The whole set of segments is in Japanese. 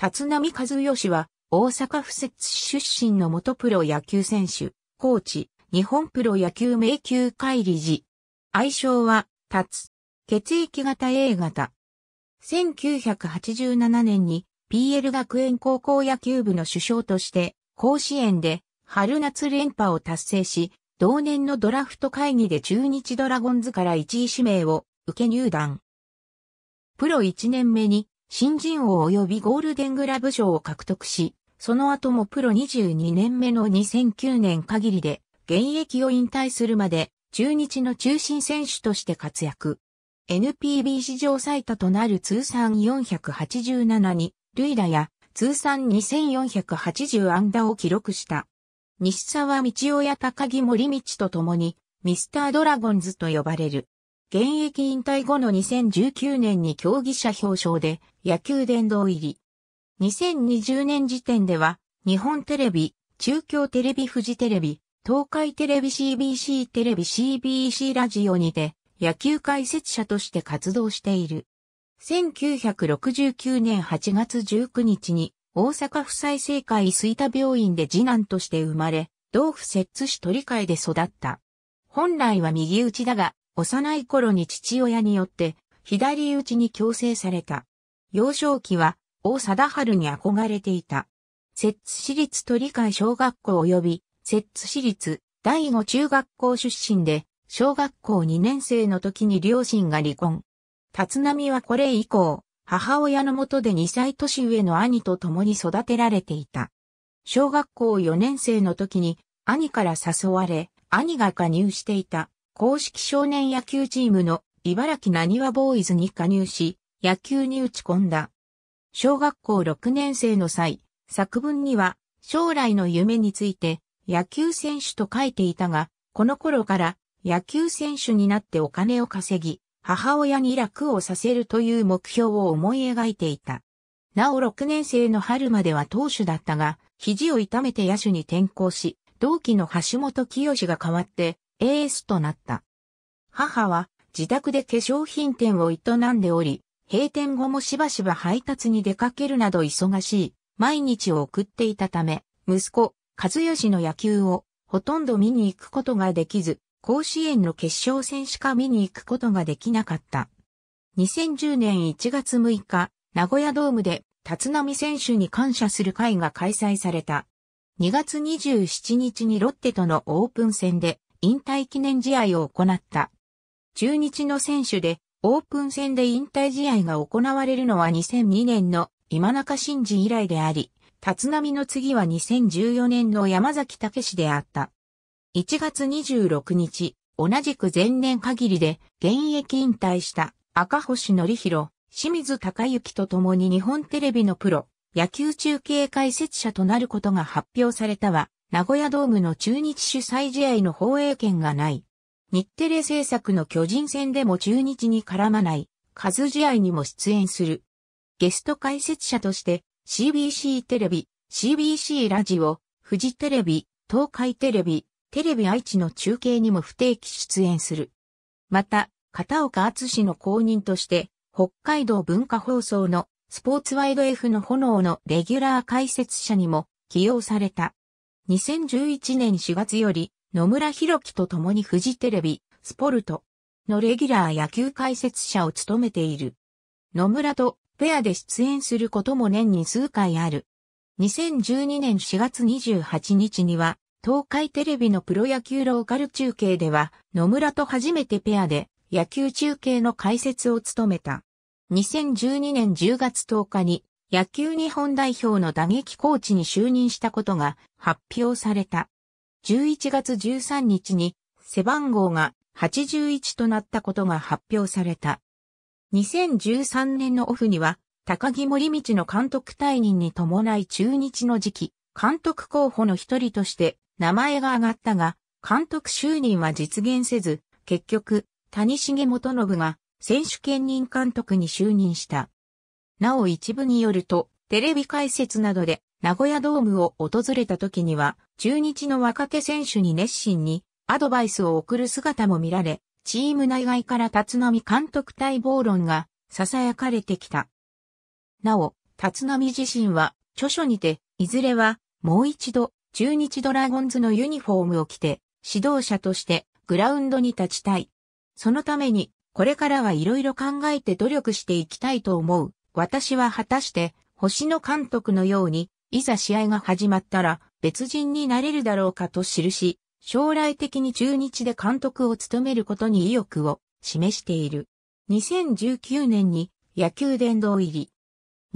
立浪和義は、大阪府摂市出身の元プロ野球選手、コーチ、日本プロ野球迷宮会理事。愛称は、立つ。血液型 A 型。1987年に PL 学園高校野球部の首相として、甲子園で春夏連覇を達成し、同年のドラフト会議で中日ドラゴンズから1位指名を受け入団。プロ1年目に新人王及びゴールデングラブ賞を獲得し、その後もプロ22年目の2009年限りで、現役を引退するまで、中日の中心選手として活躍。NPB 史上最多となる通算487に、塁打や通算2480安打を記録した。西沢道夫や高木森道と共に、ミスタードラゴンズと呼ばれる。現役引退後の2019年に競技者表彰で野球殿堂入り。2020年時点では、日本テレビ、中京テレビ富士テレビ、東海テレビ CBC テレビ CBC ラジオにて野球解説者として活動している。1969年8月19日に大阪府再生会水田病院で次男として生まれ、同府摂津市鳥海で育った。本来は右打ちだが、幼い頃に父親によって左打ちに強制された。幼少期は大貞治に憧れていた。摂津市立鳥海小学校及び摂津市立第五中学校出身で小学校2年生の時に両親が離婚。立浪はこれ以降、母親のもとで2歳年上の兄と共に育てられていた。小学校4年生の時に兄から誘われ、兄が加入していた公式少年野球チームの茨城なにわボーイズに加入し、野球に打ち込んだ。小学校6年生の際、作文には将来の夢について野球選手と書いていたが、この頃から野球選手になってお金を稼ぎ、母親に楽をさせるという目標を思い描いていた。なお6年生の春までは投手だったが、肘を痛めて野手に転向し、同期の橋本清が代わってエースとなった。母は自宅で化粧品店を営んでおり、閉店後もしばしば配達に出かけるなど忙しい毎日を送っていたため、息子、和義の野球をほとんど見に行くことができず、甲子園の決勝戦しか見に行くことができなかった。2010年1月6日、名古屋ドームで立浪選手に感謝する会が開催された。2月27日にロッテとのオープン戦で引退記念試合を行った。中日の選手で、オープン戦で引退試合が行われるのは2002年の今中新人以来であり、立浪の次は2014年の山崎武であった。1月26日、同じく前年限りで現役引退した赤星則弘、清水隆之と共に日本テレビのプロ、野球中継解説者となることが発表されたは、名古屋ドームの中日主催試合の放映権がない。日テレ制作の巨人戦でも中日に絡まない、数試合にも出演する。ゲスト解説者として、CBC テレビ、CBC ラジオ、フジテレビ、東海テレビ、テレビ愛知の中継にも不定期出演する。また、片岡厚氏の公認として、北海道文化放送のスポーツワイド F の炎のレギュラー解説者にも起用された。2011年4月より野村博樹と共にフジテレビ、スポルトのレギュラー野球解説者を務めている。野村とペアで出演することも年に数回ある。2012年4月28日には、東海テレビのプロ野球ローカル中継では、野村と初めてペアで野球中継の解説を務めた。2012年10月10日に野球日本代表の打撃コーチに就任したことが発表された。11月13日に背番号が81となったことが発表された。2013年のオフには、高木森道の監督退任に伴い中日の時期、監督候補の一人として名前が挙がったが、監督就任は実現せず、結局、谷重元信が選手兼任監督に就任した。なお一部によると、テレビ解説などで名古屋ドームを訪れた時には、中日の若手選手に熱心にアドバイスを送る姿も見られ、チーム内外から立浪監督待望論が囁かれてきた。なお、立浪自身は著書にて、いずれはもう一度中日ドラゴンズのユニフォームを着て、指導者としてグラウンドに立ちたい。そのために、これからはいろいろ考えて努力していきたいと思う私は果たして、星野監督のように、いざ試合が始まったら、別人になれるだろうかと記し、将来的に中日で監督を務めることに意欲を示している。2019年に野球殿堂入り。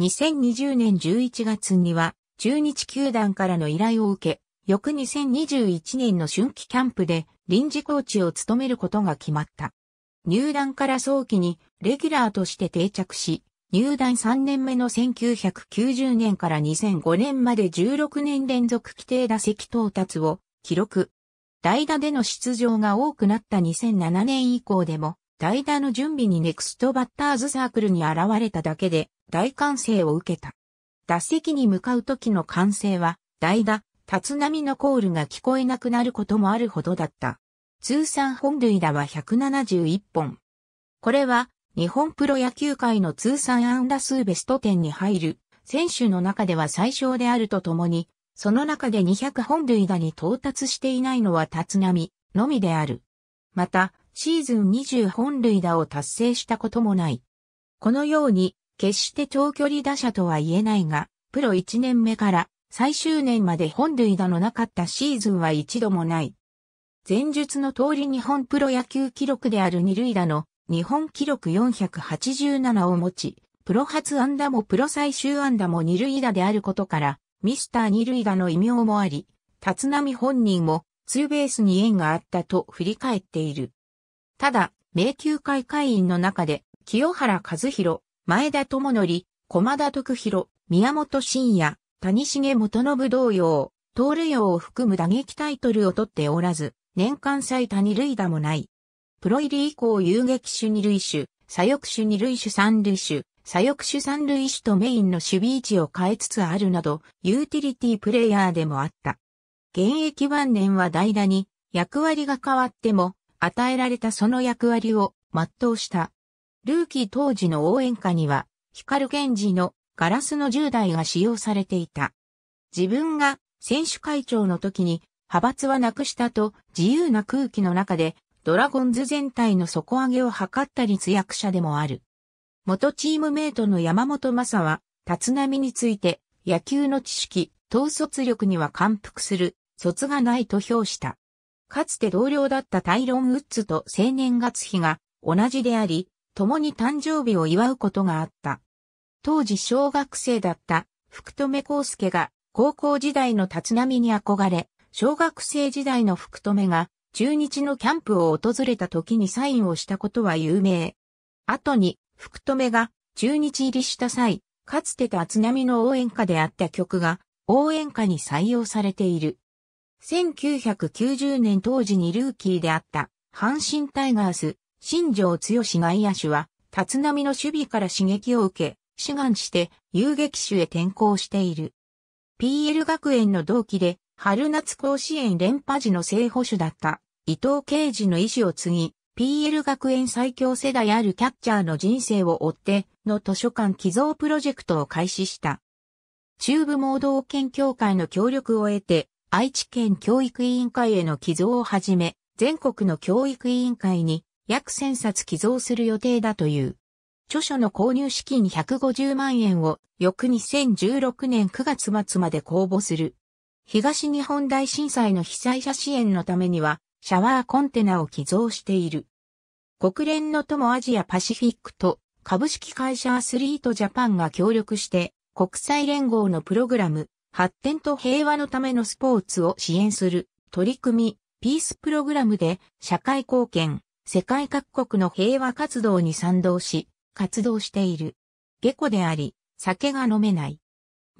2020年11月には中日球団からの依頼を受け、翌2021年の春季キャンプで臨時コーチを務めることが決まった。入団から早期にレギュラーとして定着し、入団3年目の1990年から2005年まで16年連続規定打席到達を記録。代打での出場が多くなった2007年以降でも、代打の準備にネクストバッターズサークルに現れただけで大歓声を受けた。打席に向かう時の歓声は、代打、立浪のコールが聞こえなくなることもあるほどだった。通算本塁打は171本。これは日本プロ野球界の通算安打数ベスト10に入る、選手の中では最小であるとともに、その中で200本塁打に到達していないのは立浪のみである。また、シーズン20本塁打を達成したこともない。このように、決して長距離打者とは言えないが、プロ1年目から最終年まで本塁打のなかったシーズンは一度もない。前述の通り日本プロ野球記録である二塁打の日本記録487を持ち、プロ初安打もプロ最終安打も二塁打であることから、ミスター二塁打の異名もあり、立浪本人もツーベースに縁があったと振り返っている。ただ、迷宮会会員の中で、清原和弘、前田智則、駒田徳弘、宮本慎也、谷重元信同様、盗塁王を含む打撃タイトルを取っておらず、年間最多二塁打もない。プロ入り以降遊撃手二塁手、左翼手二塁手三塁手、左翼手三塁手とメインの守備位置を変えつつあるなど、ユーティリティプレイヤーでもあった。現役晩年は代打に役割が変わっても、与えられたその役割を全うした。ルーキー当時の応援歌には、光源氏のガラスの10代が使用されていた。自分が選手会長の時に派閥はなくしたと自由な空気の中でドラゴンズ全体の底上げを図った立役者でもある。元チームメイトの山本正は、立浪について、野球の知識、統率力には感服する、卒がないと評した。かつて同僚だったタイロン・ウッズと青年月日が同じであり、共に誕生日を祝うことがあった。当時小学生だった福留孝介が高校時代の立浪に憧れ、小学生時代の福留が中日のキャンプを訪れた時にサインをしたことは有名。後に、福留が中日入りした際、かつてた津波の応援歌であった曲が応援歌に採用されている。1990年当時にルーキーであった阪神タイガース、新庄剛志外野手は、立浪の守備から刺激を受け、志願して遊撃手へ転向している。PL 学園の同期で、春夏甲子園連覇時の正捕手だった伊藤啓治の意志を継ぎ、PL 学園最強世代あるキャッチャーの人生を追っての図書館寄贈プロジェクトを開始した。中部盲導研協会の協力を得て、愛知県教育委員会への寄贈をはじめ、全国の教育委員会に約1000冊寄贈する予定だという。著書の購入資金150万円を翌2016年9月末まで公募する。東日本大震災の被災者支援のためには、シャワーコンテナを寄贈している。国連の友アジアパシフィックと株式会社アスリートジャパンが協力して国際連合のプログラム発展と平和のためのスポーツを支援する取り組みピースプログラムで社会貢献、世界各国の平和活動に賛同し活動している。下戸であり、酒が飲めない。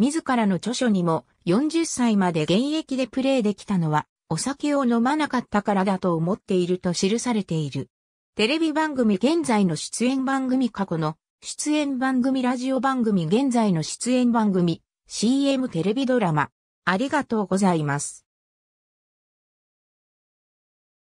自らの著書にも40歳まで現役でプレーできたのはお酒を飲まなかったからだと思っていると記されている。テレビ番組現在の出演番組過去の出演番組ラジオ番組現在の出演番組 CM テレビドラマありがとうございます。